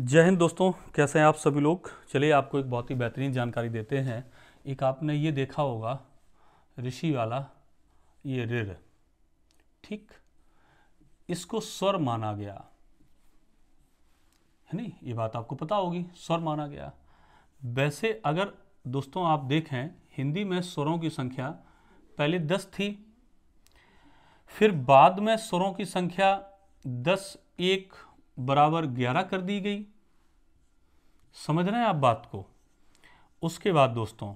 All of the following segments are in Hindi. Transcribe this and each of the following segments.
जय हिंद दोस्तों कैसे हैं आप सभी लोग चलिए आपको एक बहुत ही बेहतरीन जानकारी देते हैं एक आपने ये देखा होगा ऋषि वाला ये ऋण ठीक इसको स्वर माना गया है नहीं ये बात आपको पता होगी स्वर माना गया वैसे अगर दोस्तों आप देखें हिंदी में स्वरों की संख्या पहले दस थी फिर बाद में स्वरों की संख्या दस एक बराबर ग्यारह कर दी गई समझ रहे हैं आप बात को उसके बाद दोस्तों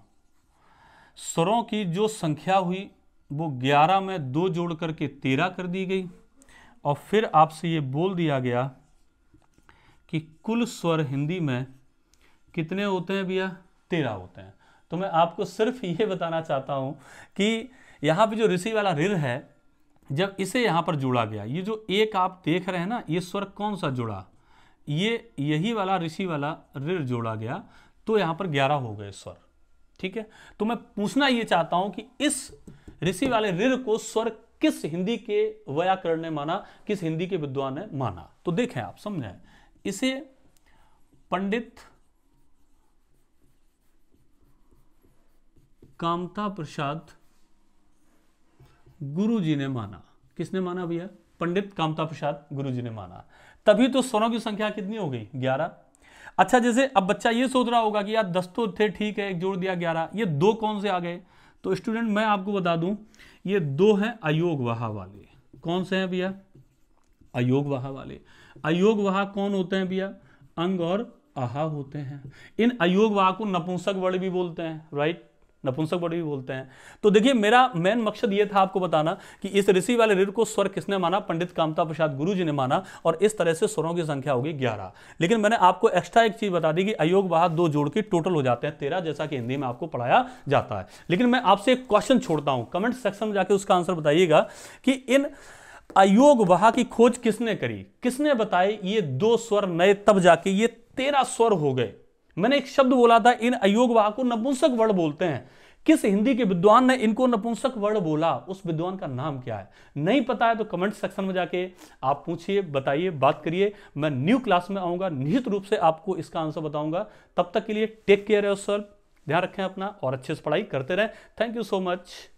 स्वरों की जो संख्या हुई वो ग्यारह में दो जोड़ करके तेरह कर दी गई और फिर आपसे ये बोल दिया गया कि कुल स्वर हिंदी में कितने होते हैं भैया तेरह होते हैं तो मैं आपको सिर्फ ये बताना चाहता हूँ कि यहाँ पे जो ऋषि वाला ऋण है जब इसे यहाँ पर जोड़ा गया ये जो एक आप देख रहे हैं ना ये स्वर कौन सा जुड़ा ये यही वाला ऋषि वाला ऋण जोड़ा गया तो यहाँ पर ग्यारह हो गए स्वर ठीक है तो मैं पूछना ये चाहता हूँ कि इस ऋषि वाले ऋण को स्वर किस हिंदी के व्याकरण ने माना किस हिंदी के विद्वान ने माना तो देखें आप समझें इसे पंडित कामता प्रसाद गुरु जी ने माना किसने माना भैया पंडित कामता प्रसाद गुरु जी ने माना तभी तो स्वरों की संख्या कितनी हो गई ग्यारह अच्छा जैसे अब बच्चा ये सोच रहा होगा कि यार दस तो थे ठीक है एक जोड़ दिया ग्यारह ये दो कौन से आ गए तो स्टूडेंट मैं आपको बता दूं ये दो हैं अयोग वहा वाले कौन से हैं भैया अयोग वहा वाले अयोग वहा कौन होते हैं भैया अंग और आहा होते हैं इन अयोग वहा को नपुंसक वर्ण भी बोलते हैं राइट नपुंसक बॉडी भी बोलते हैं तो देखिए मेरा मेन मकसद ये था आपको बताना कि इस ऋषि वाले ऋण को स्वर किसने माना पंडित कामता प्रसाद गुरु जी ने माना और इस तरह से स्वरों की संख्या होगी ग्यारह लेकिन मैंने आपको एक्स्ट्रा एक चीज बता दी कि अयोग वाहक दो जोड़ के टोटल हो जाते हैं तेरह जैसा कि हिंदी में आपको पढ़ाया जाता है लेकिन मैं आपसे एक क्वेश्चन छोड़ता हूं कमेंट सेक्शन में जाकर उसका आंसर बताइएगा कि इन अयोग वहा की खोज किसने करी किसने बताई ये दो स्वर नए तब जाके ये तेरह स्वर हो गए मैंने एक शब्द बोला था इन वाह को नपुंसक वर्ड बोलते हैं किस हिंदी के विद्वान ने इनको नपुंसक वर्ड बोला उस विद्वान का नाम क्या है नहीं पता है तो कमेंट सेक्शन में जाके आप पूछिए बताइए बात करिए मैं न्यू क्लास में आऊंगा निहित रूप से आपको इसका आंसर बताऊंगा तब तक के लिए टेक केयर है सर ध्यान रखें अपना और अच्छे से पढ़ाई करते रहें थैंक यू सो मच